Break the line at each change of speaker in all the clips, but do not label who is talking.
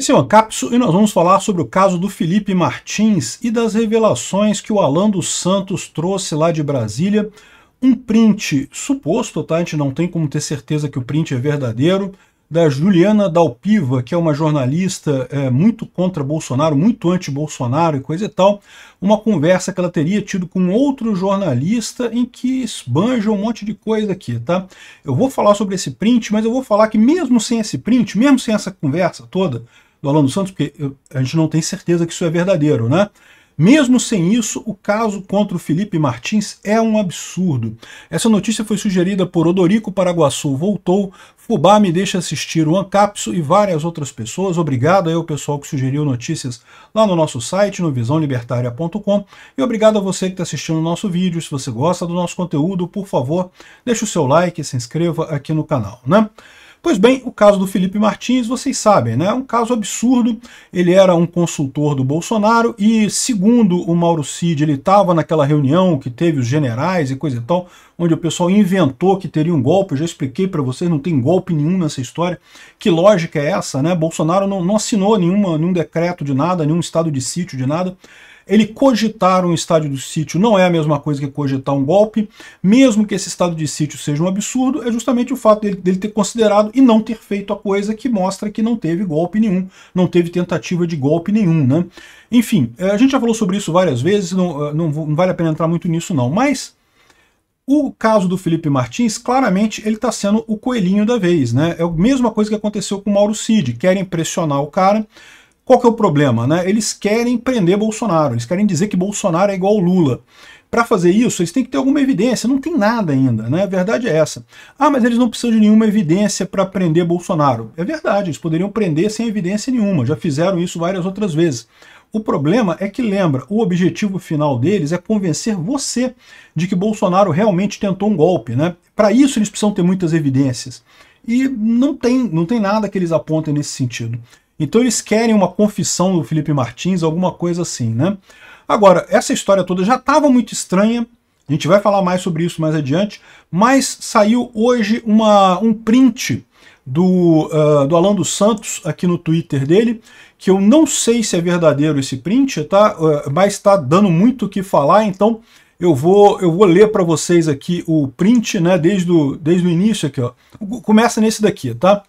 Esse é o Ancapso e nós vamos falar sobre o caso do Felipe Martins e das revelações que o Alan dos Santos trouxe lá de Brasília. Um print suposto, tá? A gente não tem como ter certeza que o print é verdadeiro, da Juliana Dalpiva, que é uma jornalista é, muito contra Bolsonaro, muito anti-Bolsonaro e coisa e tal, uma conversa que ela teria tido com outro jornalista em que esbanja um monte de coisa aqui, tá? Eu vou falar sobre esse print, mas eu vou falar que mesmo sem esse print, mesmo sem essa conversa toda, do Alan dos Santos, porque eu, a gente não tem certeza que isso é verdadeiro, né? Mesmo sem isso, o caso contra o Felipe Martins é um absurdo. Essa notícia foi sugerida por Odorico Paraguaçu, voltou, Fubá me deixa assistir o Ancapso e várias outras pessoas. Obrigado aí ao pessoal que sugeriu notícias lá no nosso site, no visãolibertaria.com. E obrigado a você que está assistindo o nosso vídeo. Se você gosta do nosso conteúdo, por favor, deixe o seu like e se inscreva aqui no canal, né? Pois bem, o caso do Felipe Martins, vocês sabem, né? um caso absurdo. Ele era um consultor do Bolsonaro e, segundo o Mauro Cid, ele estava naquela reunião que teve os generais e coisa e tal onde o pessoal inventou que teria um golpe, eu já expliquei para vocês, não tem golpe nenhum nessa história. Que lógica é essa, né? Bolsonaro não, não assinou nenhuma, nenhum decreto de nada, nenhum estado de sítio de nada. Ele cogitar um estádio do sítio não é a mesma coisa que cogitar um golpe, mesmo que esse estado de sítio seja um absurdo, é justamente o fato dele, dele ter considerado e não ter feito a coisa que mostra que não teve golpe nenhum, não teve tentativa de golpe nenhum, né? Enfim, eh, a gente já falou sobre isso várias vezes, não, eh, não, não vale a pena entrar muito nisso não, mas o caso do Felipe Martins, claramente, ele está sendo o coelhinho da vez. Né? É a mesma coisa que aconteceu com o Mauro Cid. Querem pressionar o cara. Qual que é o problema? Né? Eles querem prender Bolsonaro. Eles querem dizer que Bolsonaro é igual Lula. Para fazer isso, eles têm que ter alguma evidência. Não tem nada ainda. Né? A verdade é essa. Ah, mas eles não precisam de nenhuma evidência para prender Bolsonaro. É verdade. Eles poderiam prender sem evidência nenhuma. Já fizeram isso várias outras vezes. O problema é que, lembra, o objetivo final deles é convencer você de que Bolsonaro realmente tentou um golpe. Né? Para isso, eles precisam ter muitas evidências. E não tem, não tem nada que eles apontem nesse sentido. Então eles querem uma confissão do Felipe Martins, alguma coisa assim, né? Agora, essa história toda já estava muito estranha, a gente vai falar mais sobre isso mais adiante, mas saiu hoje uma, um print do, uh, do Alan dos Santos aqui no Twitter dele, que eu não sei se é verdadeiro esse print, tá? Eh, mas está dando muito o que falar, então eu vou, eu vou ler para vocês aqui o print né, desde, o, desde o início aqui. Ó. Começa nesse daqui, tá?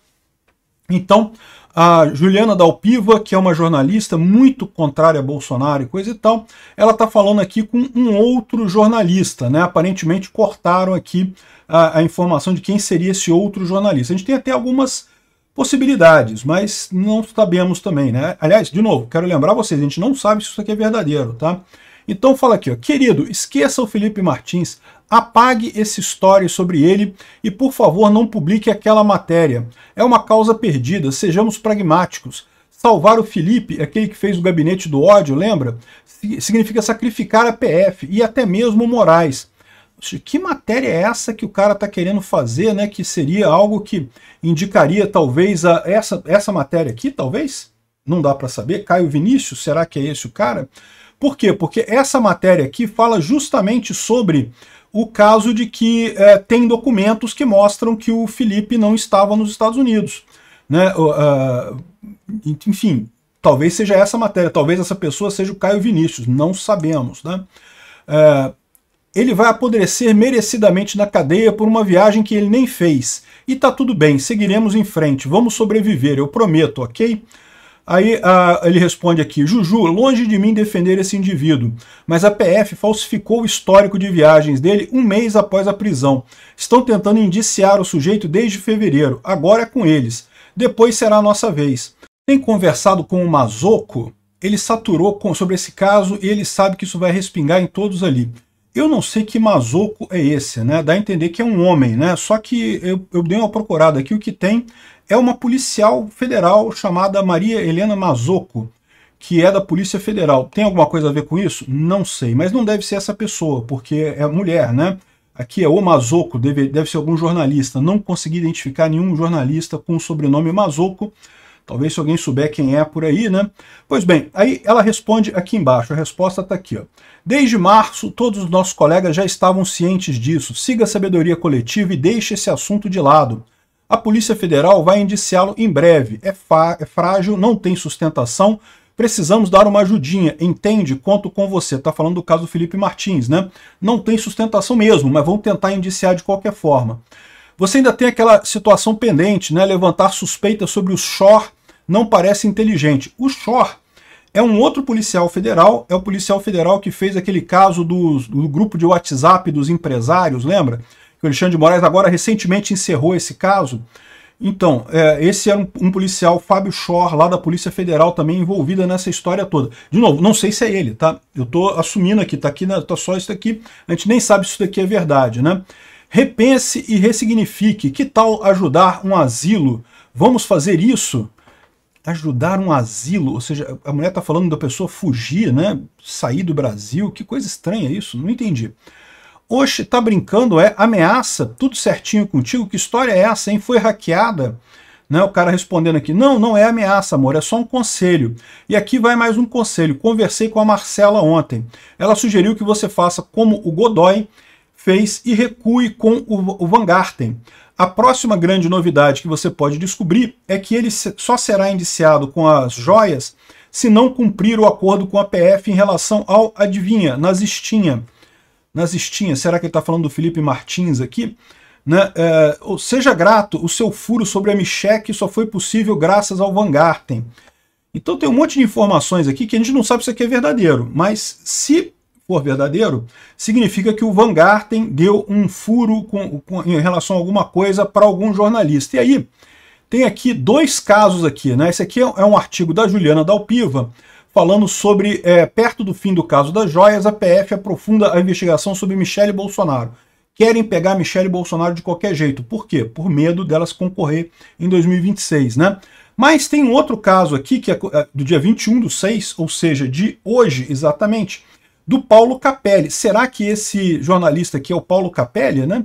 Então, a Juliana Dalpiva, que é uma jornalista muito contrária a Bolsonaro e coisa e tal, ela está falando aqui com um outro jornalista, né? Aparentemente cortaram aqui a, a, informação de quem seria esse outro jornalista. A gente tem até algumas possibilidades, mas não sabemos também, né? Aliás, de novo, quero lembrar vocês, a gente não sabe se isso aqui é verdadeiro, tá? Então fala aqui, ó, querido, esqueça o Felipe Martins, apague esse story sobre ele e, por favor, não publique aquela matéria. É uma causa perdida, sejamos pragmáticos. Salvar o Felipe, aquele que fez o gabinete do ódio, lembra? Significa sacrificar a PF e até mesmo o Moraes que matéria é essa que o cara está querendo fazer, né? Que seria algo que indicaria talvez a, essa, essa matéria aqui, talvez? Não dá para saber. Caio Vinícius, será que é esse o cara? Por quê? Porque essa matéria aqui fala justamente sobre o caso de que é, tem documentos que mostram que o Felipe não estava nos Estados Unidos. Né? Uh, enfim, talvez seja essa matéria, talvez essa pessoa seja o Caio Vinícius, não sabemos. Né? Uh, ele vai apodrecer merecidamente na cadeia por uma viagem que ele nem fez. E tá tudo bem, seguiremos em frente, vamos sobreviver, eu prometo, ok? Aí uh, ele responde aqui, Juju, longe de mim defender esse indivíduo, mas a PF falsificou o histórico de viagens dele um mês após a prisão. Estão tentando indiciar o sujeito desde fevereiro, agora é com eles. Depois será a nossa vez. Tem conversado com o Mazoco? Ele saturou com, sobre esse caso e ele sabe que isso vai respingar em todos ali. Eu não sei que Mazoco é esse, né? Dá a entender que é um homem, né? Só que eu, eu dei uma procurada aqui, o que tem é uma policial federal chamada Maria Helena Mazoco, que é da Polícia Federal. Tem alguma coisa a ver com isso? Não sei, mas não deve ser essa pessoa, porque é mulher, né? Aqui é o Mazoco, deve, deve ser algum jornalista. Não consegui identificar nenhum jornalista com o sobrenome Mazoco, Talvez se alguém souber quem é por aí, né? Pois bem, aí ela responde aqui embaixo, a resposta está aqui. Ó. Desde março, todos os nossos colegas já estavam cientes disso. Siga a sabedoria coletiva e deixe esse assunto de lado. A Polícia Federal vai indiciá-lo em breve. É, é frágil, não tem sustentação, precisamos dar uma ajudinha, entende? Conto com você. Tá falando do caso do Felipe Martins, né? Não tem sustentação mesmo, mas vão tentar indiciar de qualquer forma. Você ainda tem aquela situação pendente, né? Levantar suspeitas sobre o Shore não parece inteligente. O Shore é um outro policial federal, é o policial federal que fez aquele caso do, do grupo de WhatsApp dos empresários, lembra? Que o Alexandre de Moraes agora recentemente encerrou esse caso. Então, é, esse era um, um, policial, Fábio Schor, lá da Polícia Federal, também envolvida nessa história toda. De novo, não sei se é ele, tá? Eu tô assumindo aqui, tá aqui, né, tá só isso daqui. A gente nem sabe se isso daqui é verdade, né? Repense e ressignifique. Que tal ajudar um asilo? Vamos fazer isso? Ajudar um asilo, ou seja, a mulher está falando da pessoa fugir, né? sair do Brasil, que coisa estranha isso, não entendi. Oxe, tá brincando, é? Ameaça? Tudo certinho contigo? Que história é essa, hein? Foi hackeada? Né, o cara respondendo aqui, não, não é ameaça, amor, é só um conselho. E aqui vai mais um conselho. Conversei com a Marcela ontem. Ela sugeriu que você faça como o Godoy fez e recue com o Van Garten. A próxima grande novidade que você pode descobrir é que ele só será indiciado com as joias se não cumprir o acordo com a PF em relação ao, adivinha, nazistinha. Nazistinha, será que ele está falando do Felipe Martins aqui? Né? É, seja grato, o seu furo sobre a que só foi possível graças ao Van Garten. Então tem um monte de informações aqui que a gente não sabe se aqui é verdadeiro, mas se for verdadeiro, significa que o Van Garten deu um furo com, com, em relação a alguma coisa para algum jornalista. E aí, tem aqui dois casos aqui, né? Esse aqui é, é um artigo da Juliana Dalpiva, falando sobre, é, perto do fim do caso das joias, a PF aprofunda a investigação sobre Michele Bolsonaro. Querem pegar Michele Bolsonaro de qualquer jeito. Por quê? Por medo delas concorrer em 2026, né? Mas tem um outro caso aqui, que é, é do dia 21 do 6, ou seja, de hoje exatamente, do Paulo Capelli. Será que esse jornalista aqui é o Paulo Capelli, né?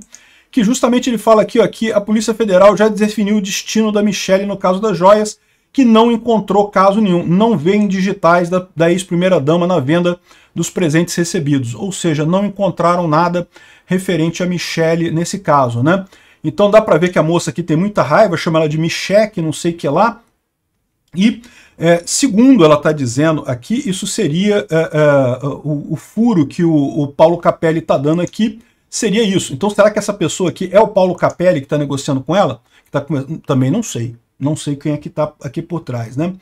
Que justamente ele fala aqui, ó, que a Polícia Federal já definiu o destino da Michelle no caso das joias, que não encontrou caso nenhum, não vê em digitais da, da ex-primeira-dama na venda dos presentes recebidos, ou seja, não encontraram nada referente a Michelle nesse caso, né? Então dá para ver que a moça aqui tem muita raiva, chama ela de Michelle, que não sei o que lá, e é, segundo ela está dizendo aqui, isso seria é, é, o, o, furo que o, o Paulo Capelli está dando aqui, seria isso. Então será que essa pessoa aqui é o Paulo Capelli que está negociando com ela? Tá, também não sei, não sei quem é que está aqui por trás. né?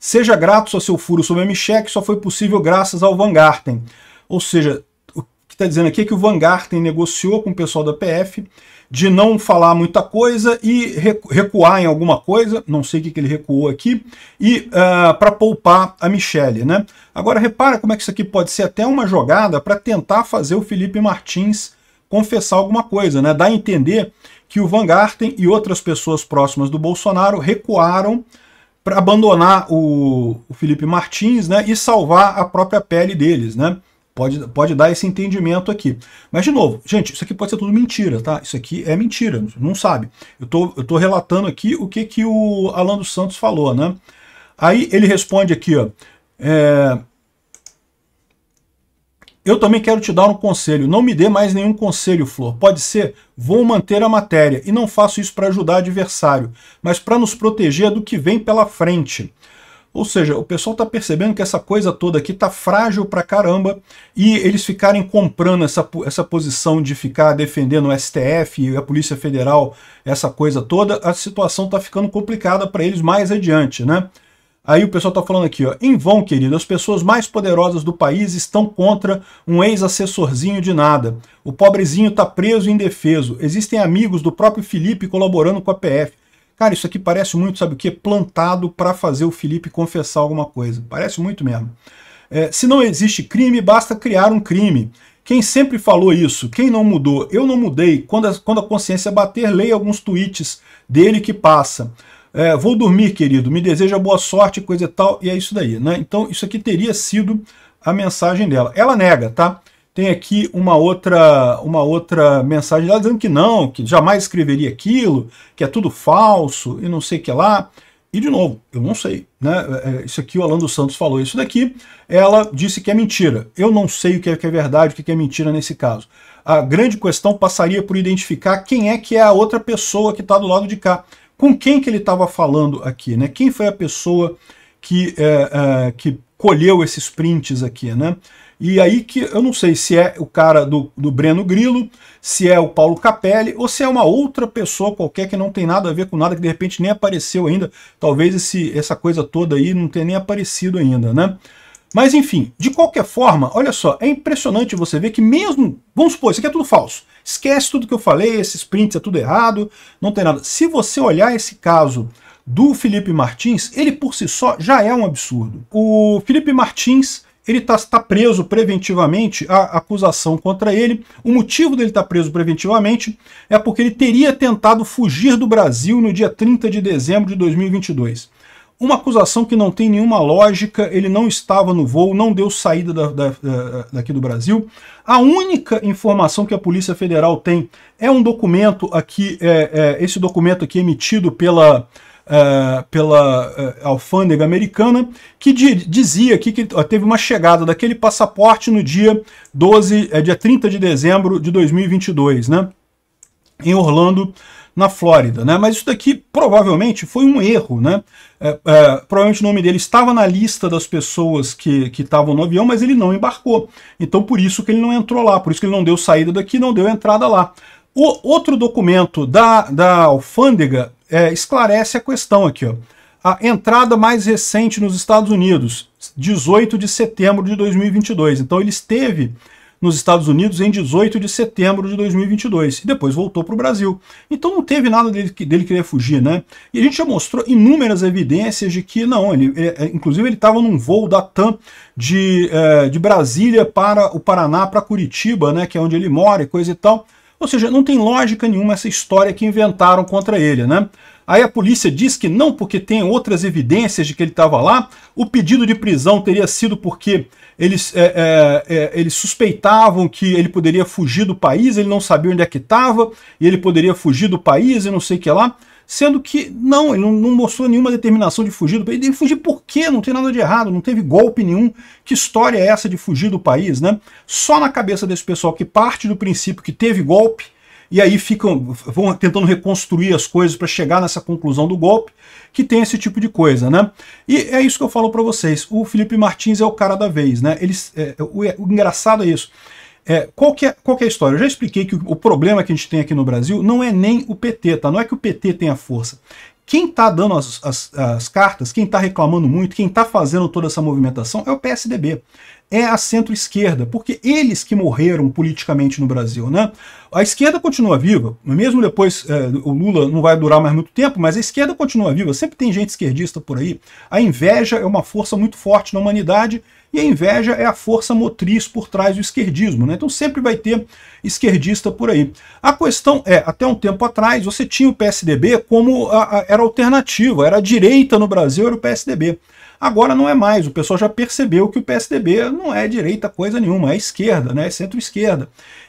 Seja grato ao seu furo sobre a Michelle, que só foi possível graças ao Vangarten Ou seja, o que está dizendo aqui é que o Vangarten negociou com o pessoal da PF de não falar muita coisa e recuar em alguma coisa, não sei o que ele recuou aqui, e uh, ah, para poupar a Michelle, Né? Agora repara como é que isso aqui pode ser até uma jogada para tentar fazer o Felipe Martins confessar alguma coisa, né? dar a entender que o Van Garten e outras pessoas próximas do Bolsonaro recuaram para abandonar o, o Felipe Martins né? e salvar a própria pele deles. Né? Pode, pode dar esse entendimento aqui. Mas, de novo, gente, isso aqui pode ser tudo mentira, tá? Isso aqui é mentira, não sabe. Eu tô, eu tô relatando aqui o que, que o Alan dos Santos falou, né? Aí ele responde aqui, ó. É... Eu também quero te dar um conselho. Não me dê mais nenhum conselho, Flor. Pode ser? Vou manter a matéria. E não faço isso para ajudar adversário, mas para nos proteger do que vem pela frente. Ou seja, o pessoal está percebendo que essa coisa toda aqui está frágil pra caramba e eles ficarem comprando essa, essa posição de ficar defendendo o STF e a Polícia Federal, essa coisa toda, a situação está ficando complicada para eles mais adiante, né? Aí o pessoal está falando aqui, ó, em vão, querido, as pessoas mais poderosas do país estão contra um ex-assessorzinho de nada. O pobrezinho está preso e indefeso. Existem amigos do próprio Felipe colaborando com a PF. Cara, isso aqui parece muito, sabe o que? Plantado para fazer o Felipe confessar alguma coisa. Parece muito mesmo. É, se não existe crime, basta criar um crime. Quem sempre falou isso, quem não mudou, eu não mudei. Quando a, quando a consciência bater, leia alguns tweets dele que passa. É, vou dormir, querido, me deseja boa sorte, coisa e tal, e é isso daí. Né? Então isso aqui teria sido a mensagem dela. Ela nega, tá? Tem aqui uma outra, uma outra mensagem lá dizendo que não, que jamais escreveria aquilo, que é tudo falso e não sei o que lá. E, de novo, eu não sei. Né? É, é, isso aqui o Alan dos Santos falou. Isso daqui, ela disse que é mentira. Eu não sei o que é, que é verdade, o que é mentira nesse caso. A grande questão passaria por identificar quem é que é a outra pessoa que está do lado de cá. Com quem que ele estava falando aqui? Né? Quem foi a pessoa que, é, é, que colheu esses prints aqui? Né? E aí que eu não sei se é o cara do, do Breno Grilo, se é o Paulo Capelli, ou se é uma outra pessoa qualquer que não tem nada a ver com nada, que de repente nem apareceu ainda. Talvez esse, essa coisa toda aí não tenha nem aparecido ainda, né? Mas enfim, de qualquer forma, olha só, é impressionante você ver que mesmo, vamos supor, isso aqui é tudo falso, esquece tudo que eu falei, esses prints é tudo errado, não tem nada. Se você olhar esse caso do Felipe Martins, ele por si só já é um absurdo. O Felipe Martins ele está tá preso preventivamente à acusação contra ele. O motivo dele estar tá preso preventivamente é porque ele teria tentado fugir do Brasil no dia 30 de dezembro de 2022. Uma acusação que não tem nenhuma lógica, ele não estava no voo, não deu saída da, da, da, daqui do Brasil. A única informação que a Polícia Federal tem é um documento aqui, é, é, esse documento aqui é emitido pela uh, pela uh, alfândega americana, que di dizia aqui que teve uma chegada daquele passaporte no dia 12, é, eh, dia 30 de dezembro de 2022, né? Em Orlando, na Flórida, né? Mas isso daqui provavelmente foi um erro, né? É, é, provavelmente o nome dele estava na lista das pessoas que estavam no avião, mas ele não embarcou. Então por isso que ele não entrou lá, por isso que ele não deu saída daqui, não deu entrada lá. O outro documento da, da alfândega é, esclarece a questão aqui. Ó. A entrada mais recente nos Estados Unidos, 18 de setembro de 2022. Então ele esteve nos Estados Unidos em 18 de setembro de 2022 e depois voltou para o Brasil. Então não teve nada dele, dele querer fugir, né? E a gente já mostrou inúmeras evidências de que não, ele, ele é, inclusive ele estava num voo da TAM de, é, de Brasília para o Paraná, para Curitiba, né, que é onde ele mora e coisa e tal. Ou seja, não tem lógica nenhuma essa história que inventaram contra ele, né? Aí a polícia diz que não porque tem outras evidências de que ele estava lá, o pedido de prisão teria sido porque eles, é, é, é, eles suspeitavam que ele poderia fugir do país, ele não sabia onde é que estava, e ele poderia fugir do país e não sei o que lá sendo que não, ele não, não mostrou nenhuma determinação de fugir do país. Ele fugir por quê? Não tem nada de errado, não teve golpe nenhum. Que história é essa de fugir do país, né? Só na cabeça desse pessoal que parte do princípio que teve golpe, e aí ficam vão tentando reconstruir as coisas para chegar nessa conclusão do golpe, que tem esse tipo de coisa, né? E é isso que eu falo para vocês. O Felipe Martins é o cara da vez, né? Ele, é, o, é, o engraçado é isso. É, qual, que é, qual que é a história? Eu já expliquei que o, o problema que a gente tem aqui no Brasil não é nem o PT, tá? Não é que o PT tenha força quem está dando as, as, as, cartas, quem está reclamando muito, quem está fazendo toda essa movimentação é o PSDB é a centro-esquerda, porque eles que morreram politicamente no Brasil. Né? A esquerda continua viva, mesmo depois é, o Lula não vai durar mais muito tempo, mas a esquerda continua viva, sempre tem gente esquerdista por aí. A inveja é uma força muito forte na humanidade e a inveja é a força motriz por trás do esquerdismo. Né? Então sempre vai ter esquerdista por aí. A questão é, até um tempo atrás, você tinha o PSDB como a, a, era alternativa, era a direita no Brasil, era o PSDB. Agora não é mais, o pessoal já percebeu que o PSDB não é direita coisa nenhuma, é esquerda, né? é centro-esquerda.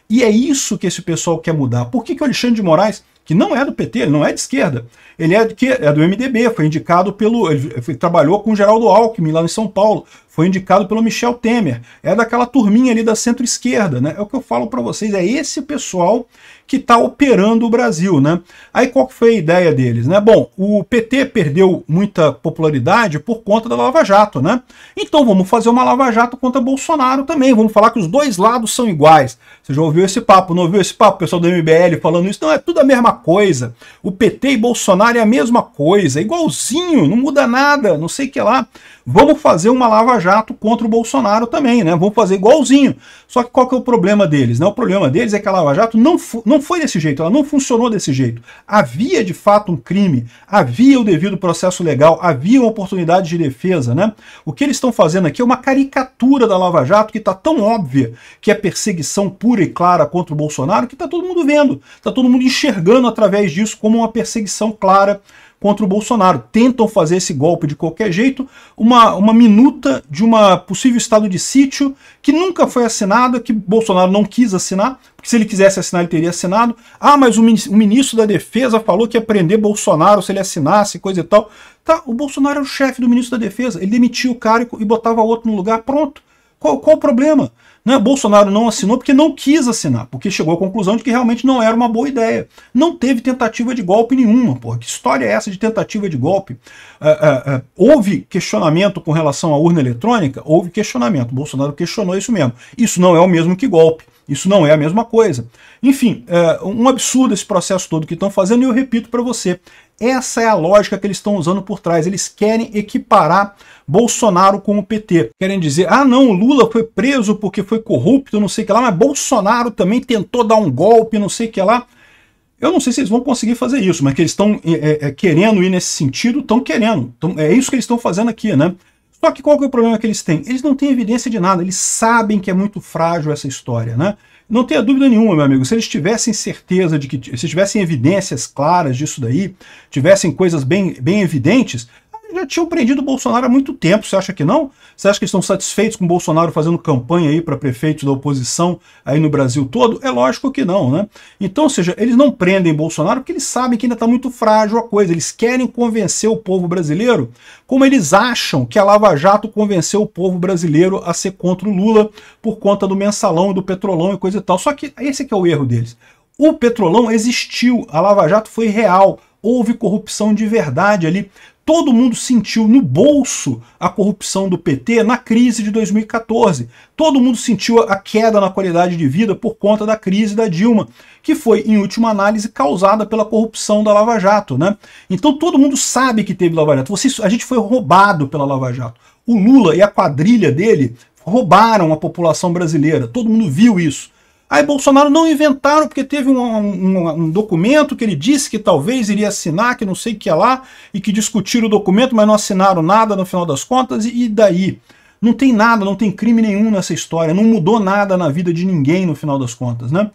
E é isso que esse pessoal quer mudar. Por que, que o Alexandre de Moraes, que não é do PT, ele não é de esquerda, ele é do, que, é do MDB, foi indicado pelo. Ele foi, trabalhou com o Geraldo Alckmin lá em São Paulo, foi indicado pelo Michel Temer, é daquela turminha ali da centro-esquerda, né? É o que eu falo para vocês, é esse pessoal que está operando o Brasil. Né? Aí qual foi a ideia deles? Né? Bom, o PT perdeu muita popularidade por conta da Lava Jato, né? Então vamos fazer uma Lava Jato contra Bolsonaro também. Vamos falar que os dois lados são iguais. Você já ouviu esse papo, não ouviu esse papo, pessoal do MBL falando isso? Não, é tudo a mesma coisa. O PT e Bolsonaro é a mesma coisa, é igualzinho, não muda nada, não sei o que lá. Vamos fazer uma Lava Jato contra o Bolsonaro também, né? Vamos fazer igualzinho. Só que qual que é o problema deles? Né? O problema deles é que a Lava Jato não, não não foi desse jeito, ela não funcionou desse jeito. Havia de fato um crime, havia o devido processo legal, havia uma oportunidade de defesa, né? O que eles estão fazendo aqui é uma caricatura da Lava Jato que está tão óbvia que é perseguição pura e clara contra o Bolsonaro que está todo mundo vendo, está todo mundo enxergando através disso como uma perseguição clara contra o Bolsonaro. Tentam fazer esse golpe de qualquer jeito, uma, uma minuta de uma possível estado de sítio que nunca foi assinada, que Bolsonaro não quis assinar, porque se ele quisesse assinar ele teria assinado. Ah, mas o, ministro da Defesa falou que ia prender Bolsonaro se ele assinasse, coisa e tal. Tá, o Bolsonaro era o chefe do ministro da Defesa, ele demitia o cara e botava outro no lugar, pronto. Qual, qual o problema? Né? Bolsonaro não assinou porque não quis assinar, porque chegou à conclusão de que realmente não era uma boa ideia. Não teve tentativa de golpe nenhuma, porra. Que história é essa de tentativa de golpe? É, é, é, houve questionamento com relação à urna eletrônica? Houve questionamento. Bolsonaro questionou isso mesmo. Isso não é o mesmo que golpe. Isso não é a mesma coisa. Enfim, é um absurdo esse processo todo que estão fazendo, e eu repito para você: essa é a lógica que eles estão usando por trás. Eles querem equiparar Bolsonaro com o PT. Querem dizer, ah não, Lula foi preso porque foi corrupto, não sei o que lá, mas Bolsonaro também tentou dar um golpe, não sei o que lá. Eu não sei se eles vão conseguir fazer isso, mas que eles estão é, é, é, querendo ir nesse sentido, estão querendo. Tão, é isso que eles estão fazendo aqui, né? Só que qual que é o problema que eles têm? Eles não têm evidência de nada, eles sabem que é muito frágil essa história, né? Não tenha dúvida nenhuma, meu amigo, se eles tivessem certeza de que, se tivessem evidências claras disso daí, tivessem coisas bem, bem evidentes, já tinham prendido o Bolsonaro há muito tempo, você acha que não? Você acha que estão satisfeitos com o Bolsonaro fazendo campanha aí para prefeitos da oposição aí no Brasil todo? É lógico que não, né? Então, ou seja, eles não prendem Bolsonaro porque eles sabem que ainda está muito frágil a coisa, eles querem convencer o povo brasileiro como eles acham que a Lava Jato convenceu o povo brasileiro a ser contra o Lula por conta do mensalão e do petrolão e coisa e tal. Só que esse que é o erro deles. O petrolão existiu, a Lava Jato foi real, houve corrupção de verdade ali. Todo mundo sentiu no bolso a corrupção do PT na crise de 2014. Todo mundo sentiu a queda na qualidade de vida por conta da crise da Dilma, que foi, em última análise, causada pela corrupção da Lava Jato. Né? Então todo mundo sabe que teve Lava Jato. Você, a gente foi roubado pela Lava Jato. O Lula e a quadrilha dele roubaram a população brasileira. Todo mundo viu isso. Aí Bolsonaro não inventaram, porque teve um, um, um, documento que ele disse que talvez iria assinar, que não sei o que é lá, e que discutiram o documento, mas não assinaram nada no final das contas, e, e daí? Não tem nada, não tem crime nenhum nessa história, não mudou nada na vida de ninguém no final das contas, né?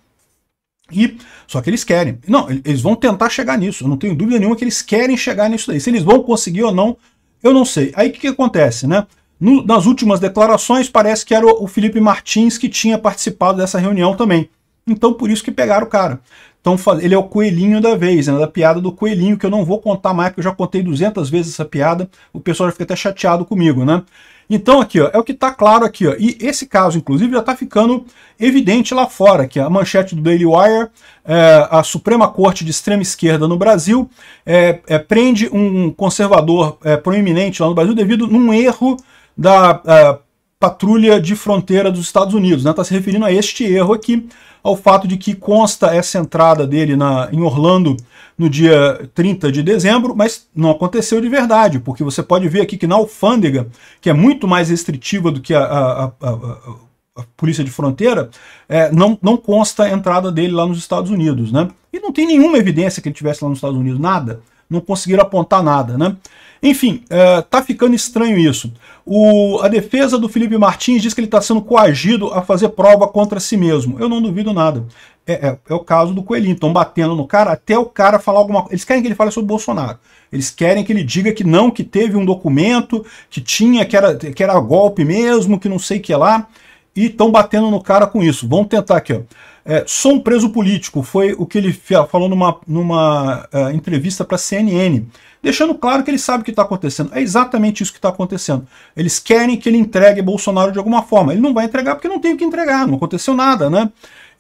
E, só que eles querem. Não, eles vão tentar chegar nisso. Eu não tenho dúvida nenhuma que eles querem chegar nisso daí. Se eles vão conseguir ou não, eu não sei. Aí o que, que acontece, né? No, nas últimas declarações, parece que era o, Felipe Martins que tinha participado dessa reunião também. Então, por isso que pegaram o cara. Então, ele é o coelhinho da vez, né, da piada do coelhinho, que eu não vou contar mais, porque eu já contei 200 vezes essa piada, o pessoal já fica até chateado comigo, né? Então, aqui, ó, é o que está claro aqui, ó, e esse caso, inclusive, já está ficando evidente lá fora, que é a manchete do Daily Wire, é, a Suprema Corte de extrema esquerda no Brasil, é, é, prende um conservador é, proeminente lá no Brasil devido a um erro da é, Patrulha de Fronteira dos Estados Unidos. Está né? Tá se referindo a este erro aqui, ao fato de que consta essa entrada dele na, em Orlando no dia 30 de dezembro, mas não aconteceu de verdade, porque você pode ver aqui que na alfândega, que é muito mais restritiva do que a, a, a, a polícia de fronteira, é, não, não consta a entrada dele lá nos Estados Unidos. Né? E não tem nenhuma evidência que ele tivesse lá nos Estados Unidos, nada não conseguiram apontar nada, né? Enfim, é, tá ficando estranho isso. O, a defesa do Felipe Martins diz que ele está sendo coagido a fazer prova contra si mesmo. Eu não duvido nada. É, é, é o caso do Coelhinho. Estão batendo no cara até o cara falar alguma coisa. Eles querem que ele fale sobre o Bolsonaro. Eles querem que ele diga que não, que teve um documento, que tinha, que era, que era golpe mesmo, que não sei o que lá. E estão batendo no cara com isso. Vamos tentar aqui, ó. É, sou um preso político, foi o que ele falou numa, numa uh, entrevista para a CNN, deixando claro que ele sabe o que está acontecendo. É exatamente isso que está acontecendo. Eles querem que ele entregue Bolsonaro de alguma forma. Ele não vai entregar porque não tem o que entregar, não aconteceu nada, né?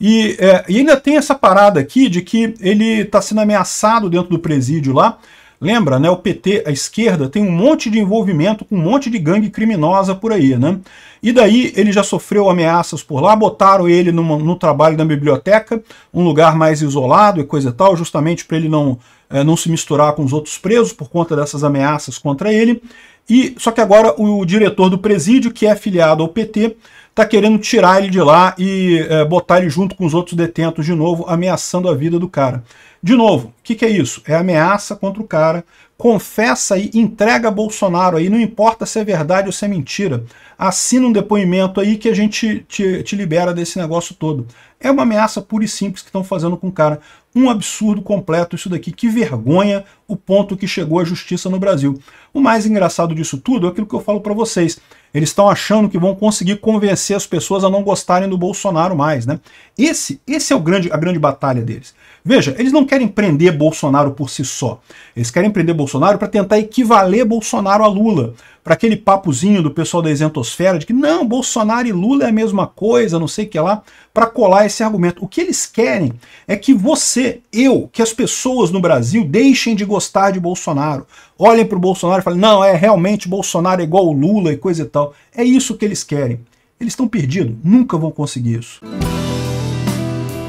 E, é, e ainda tem essa parada aqui de que ele está sendo ameaçado dentro do presídio lá Lembra, né? O PT, a esquerda, tem um monte de envolvimento com um monte de gangue criminosa por aí, né? E daí ele já sofreu ameaças por lá, botaram ele numa, no trabalho da biblioteca, um lugar mais isolado e coisa e tal, justamente para ele não, é, não se misturar com os outros presos por conta dessas ameaças contra ele. E Só que agora o diretor do presídio, que é afiliado ao PT, está querendo tirar ele de lá e é, botar ele junto com os outros detentos de novo, ameaçando a vida do cara. De novo, o que, que é isso? É ameaça contra o cara, confessa e entrega Bolsonaro aí, não importa se é verdade ou se é mentira. Assina um depoimento aí que a gente te, te libera desse negócio todo. É uma ameaça pura e simples que estão fazendo com o cara. Um absurdo completo isso daqui. Que vergonha o ponto que chegou a justiça no Brasil. O mais engraçado disso tudo é aquilo que eu falo para vocês. Eles estão achando que vão conseguir convencer as pessoas a não gostarem do Bolsonaro mais, né? Esse, esse é o grande, a grande batalha deles. Veja, eles não querem prender Bolsonaro por si só. Eles querem prender Bolsonaro para tentar equivaler Bolsonaro a Lula. Para aquele papozinho do pessoal da isentosfera de que não, Bolsonaro e Lula é a mesma coisa, não sei o que lá, para colar esse argumento. O que eles querem é que você, eu, que as pessoas no Brasil deixem de gostar de Bolsonaro. Olhem para o Bolsonaro e falem, não, é realmente Bolsonaro é igual o Lula e coisa e tal. É isso que eles querem. Eles estão perdidos, nunca vão conseguir isso.